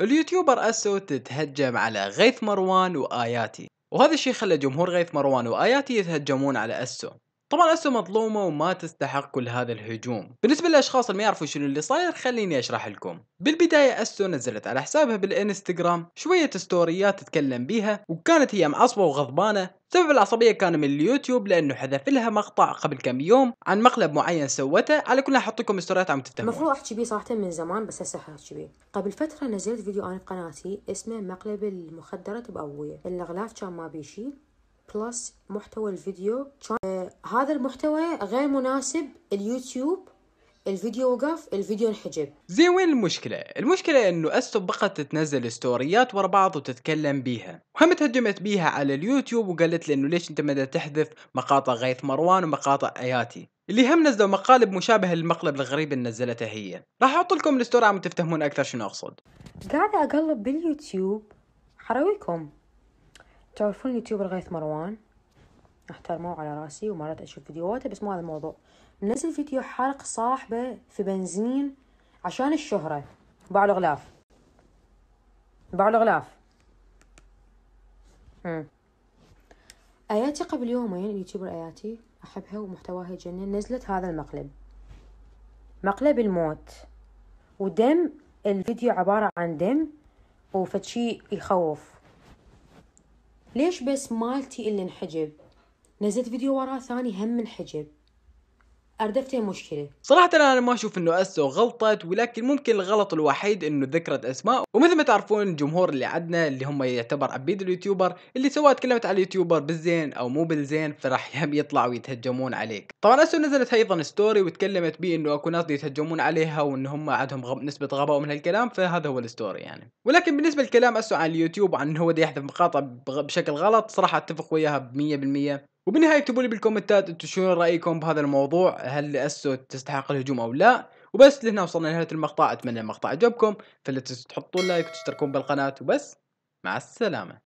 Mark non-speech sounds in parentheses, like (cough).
اليوتيوبر أسود تتهجم على غيث مروان وآياتي وهذا الشيء خلى جمهور غيث مروان وآياتي يتهجمون على أسو طبعا اسو مظلومه وما تستحق كل هذا الهجوم بالنسبه للاشخاص اللي ما يعرفوا شنو اللي صاير خليني اشرح لكم بالبدايه اسو نزلت على حسابها بالانستغرام شويه ستوريات تتكلم بيها وكانت هي معصبه وغضبانه سبب العصبيه كان من اليوتيوب لانه حذف لها مقطع قبل كم يوم عن مقلب معين سوته على كل احط لكم ستوريات عم تتهمون المفروض احكي بيه صراحه من زمان بس هسه احكي بيه قبل فتره نزلت فيديو انا بقناتي اسمه مقلب المخدرات بابويا الاغلاف كان ما بيه بلس محتوى الفيديو آه هذا المحتوى غير مناسب اليوتيوب الفيديو وقف الفيديو انحجب زين وين المشكلة؟ المشكلة انه استوب بقت تنزل ستوريات ورا بعض وتتكلم بيها وهم تهجمت بيها على اليوتيوب وقالت لي انه ليش انت مدى تحذف مقاطع غيث مروان ومقاطع اياتي اللي هم نزلوا مقالب مشابهة للمقلب الغريب اللي نزلته هي راح احط لكم الستوري عم تفتهمون اكثر شنو اقصد قاعدة اقلب باليوتيوب حراويكم تعرفون اليوتيوبر غيث مروان احترمه على راسي ومرات اشوف فيديوهاته بس مو هذا الموضوع نزل فيديو حرق صاحبه في بنزين عشان الشهرة باع له غلاف باع له غلاف اياتي قبل يومين اليوتيوبر اياتي احبها ومحتواها يجنن نزلت هذا المقلب مقلب الموت ودم الفيديو عبارة عن دم وفتشي يخوف ليش بس مالتي اللي انحجب نزلت فيديو وراه ثاني هم انحجب اردفتها مشكله صراحه انا ما اشوف انه اسو غلطت ولكن ممكن الغلط الوحيد انه ذكرت اسماء ومثل ما تعرفون الجمهور اللي عندنا اللي هم يعتبر عبيد اليوتيوبر اللي سواء تكلمت على اليوتيوبر بالزين او مو بالزين فراح (laughs) يطلعوا ويتهجمون عليك طبعا اسو نزلت ايضا ستوري وتكلمت بي انه اكو ناس يتهجمون عليها وان هم عندهم غب... نسبه غباء ومن هالكلام فهذا هو الستوري يعني ولكن بالنسبه لكلام اسو عن اليوتيوب عن هو دي يحذف مقاطع بشكل غلط صراحه اتفق وياها ب 100% وبالنهايه اكتبوا لي بالكومنتات انتم شنو رايكم بهذا الموضوع هل اسو تستحق الهجوم او لا وبس لهنا وصلنا لنهايه المقطع اتمنى المقطع عجبكم فلا تنسوا تحطون لايك وتشتركون بالقناه وبس مع السلامه